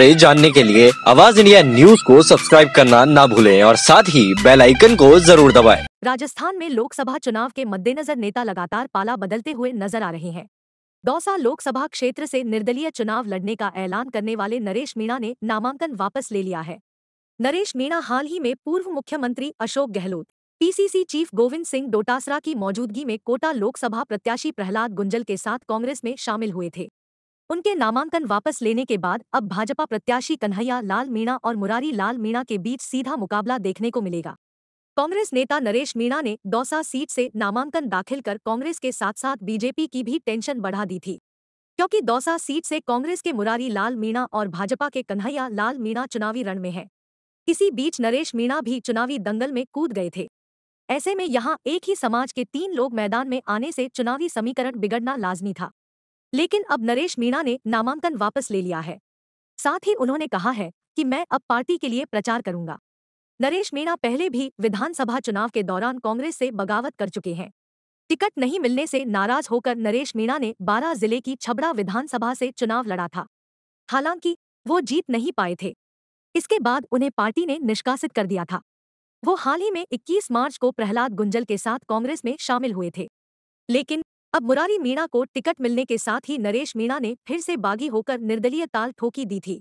जानने के लिए आवाज इंडिया न्यूज को सब्सक्राइब करना ना भूलें और साथ ही बेल आइकन को जरूर दबाएं। राजस्थान में लोकसभा चुनाव के मद्देनजर नेता लगातार पाला बदलते हुए नजर आ रहे हैं दौसा लोकसभा क्षेत्र से निर्दलीय चुनाव लड़ने का ऐलान करने वाले नरेश मीणा ने नामांकन वापस ले लिया है नरेश मीणा हाल ही में पूर्व मुख्यमंत्री अशोक गहलोत पीसीसी चीफ गोविंद सिंह डोटासरा की मौजूदगी में कोटा लोकसभा प्रत्याशी प्रहलाद गुंजल के साथ कांग्रेस में शामिल हुए थे उनके नामांकन वापस लेने के बाद अब भाजपा प्रत्याशी कन्हैया लाल मीणा और मुरारी लाल मीणा के बीच सीधा मुकाबला देखने को मिलेगा कांग्रेस नेता नरेश मीणा ने दौसा सीट से नामांकन दाखिल कर कांग्रेस के साथ साथ बीजेपी की भी टेंशन बढ़ा दी थी क्योंकि दौसा सीट से कांग्रेस के मुरारी लाल मीणा और भाजपा के कन्हैया लाल मीणा चुनावी रण में हैं इसी बीच नरेश मीणा भी चुनावी दंगल में कूद गए थे ऐसे में यहां एक ही समाज के तीन लोग मैदान में आने से चुनावी समीकरण बिगड़ना लाजमी था लेकिन अब नरेश मीणा ने नामांकन वापस ले लिया है साथ ही उन्होंने कहा है कि मैं अब पार्टी के लिए प्रचार करूंगा नरेश मीणा पहले भी विधानसभा चुनाव के दौरान कांग्रेस से बगावत कर चुके हैं टिकट नहीं मिलने से नाराज होकर नरेश मीणा ने बारह जिले की छबड़ा विधानसभा से चुनाव लड़ा था हालांकि वो जीत नहीं पाए थे इसके बाद उन्हें पार्टी ने निष्कासित कर दिया था वो हाल ही में 21 मार्च को प्रहलाद गुंजल के साथ कांग्रेस में शामिल हुए थे लेकिन अब मुरारी मीणा को टिकट मिलने के साथ ही नरेश मीणा ने फिर से बागी होकर निर्दलीय ताल ठोकी दी थी